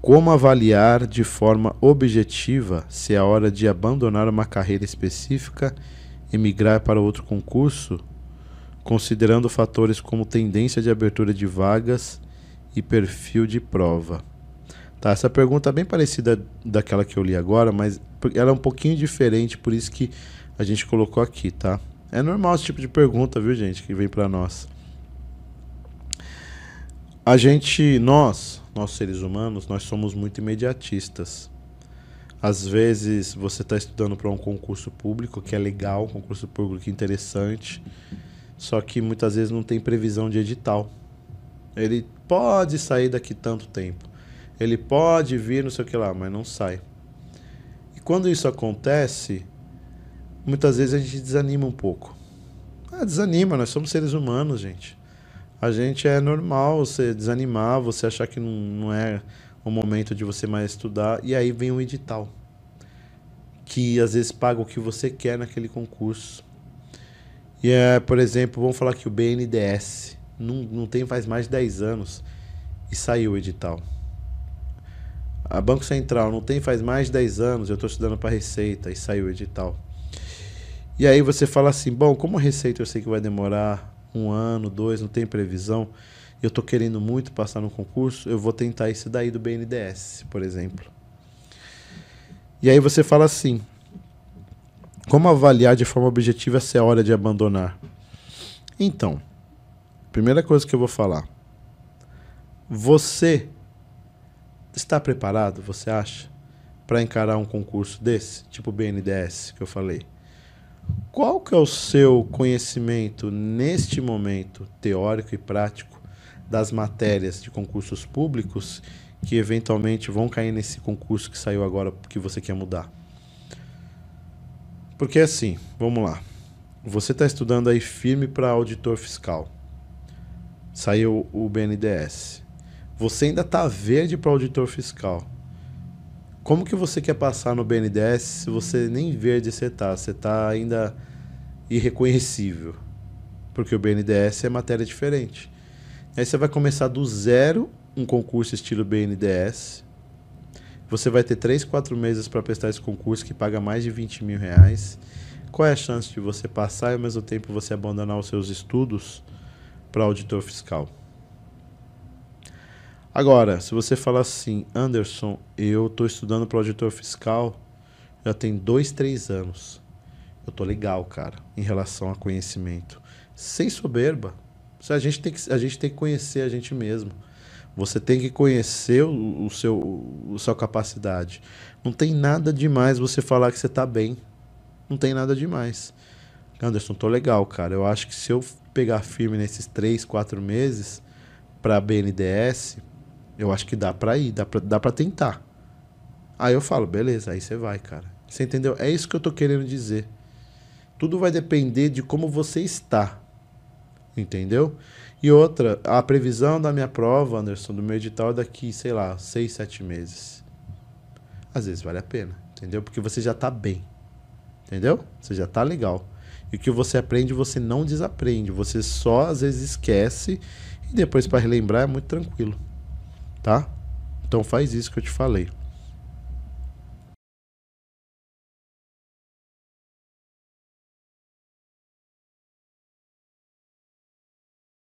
Como avaliar de forma objetiva se é hora de abandonar uma carreira específica e migrar para outro concurso, considerando fatores como tendência de abertura de vagas e perfil de prova? Tá, essa pergunta é bem parecida daquela que eu li agora, mas ela é um pouquinho diferente, por isso que a gente colocou aqui, tá? É normal esse tipo de pergunta, viu, gente, que vem para nós. A gente, nós, nós seres humanos, nós somos muito imediatistas. Às vezes você está estudando para um concurso público que é legal, um concurso público interessante, só que muitas vezes não tem previsão de edital. Ele pode sair daqui tanto tempo, ele pode vir, não sei o que lá, mas não sai. E quando isso acontece, muitas vezes a gente desanima um pouco. Ah, desanima, nós somos seres humanos, gente a gente é normal você desanimar, você achar que não, não é o momento de você mais estudar. E aí vem um edital. Que às vezes paga o que você quer naquele concurso. E é, por exemplo, vamos falar que o BNDS não, não tem faz mais de 10 anos e saiu o edital. A Banco Central não tem faz mais de 10 anos, eu estou estudando para Receita e saiu o edital. E aí você fala assim, bom, como Receita eu sei que vai demorar um ano, dois, não tem previsão, eu estou querendo muito passar no concurso, eu vou tentar esse daí do BNDES, por exemplo. E aí você fala assim: como avaliar de forma objetiva se é hora de abandonar? Então, primeira coisa que eu vou falar. Você está preparado, você acha, para encarar um concurso desse, tipo BNDES que eu falei? qual que é o seu conhecimento neste momento teórico e prático das matérias de concursos públicos que eventualmente vão cair nesse concurso que saiu agora que você quer mudar? Porque assim, vamos lá. Você está estudando aí firme para auditor fiscal. Saiu o BNDES. Você ainda está verde para auditor fiscal como que você quer passar no BNDES se você nem verde você tá? Você tá ainda irreconhecível. Porque o BNDES é matéria diferente. Aí você vai começar do zero um concurso estilo BNDES. Você vai ter 3, 4 meses para prestar esse concurso que paga mais de 20 mil reais. Qual é a chance de você passar e ao mesmo tempo você abandonar os seus estudos para auditor fiscal? Agora, se você falar assim, Anderson, eu estou estudando para auditor fiscal já tem dois, três anos. Eu tô legal, cara, em relação a conhecimento. Sem soberba. A gente tem que, a gente tem que conhecer a gente mesmo. Você tem que conhecer o, o seu o, sua capacidade. Não tem nada demais você falar que você tá bem. Não tem nada demais. Anderson, tô legal, cara. Eu acho que se eu pegar firme nesses três, quatro meses para a BNDS, eu acho que dá pra ir, dá pra, dá pra tentar. Aí eu falo, beleza, aí você vai, cara. Você entendeu? É isso que eu tô querendo dizer. Tudo vai depender de como você está. Entendeu? E outra, a previsão da minha prova, Anderson, do meu edital é daqui, sei lá, seis, sete meses. Às vezes vale a pena, entendeu? Porque você já tá bem. Entendeu? Você já tá legal. E o que você aprende, você não desaprende. Você só às vezes esquece e depois para relembrar é muito tranquilo tá? Então faz isso que eu te falei.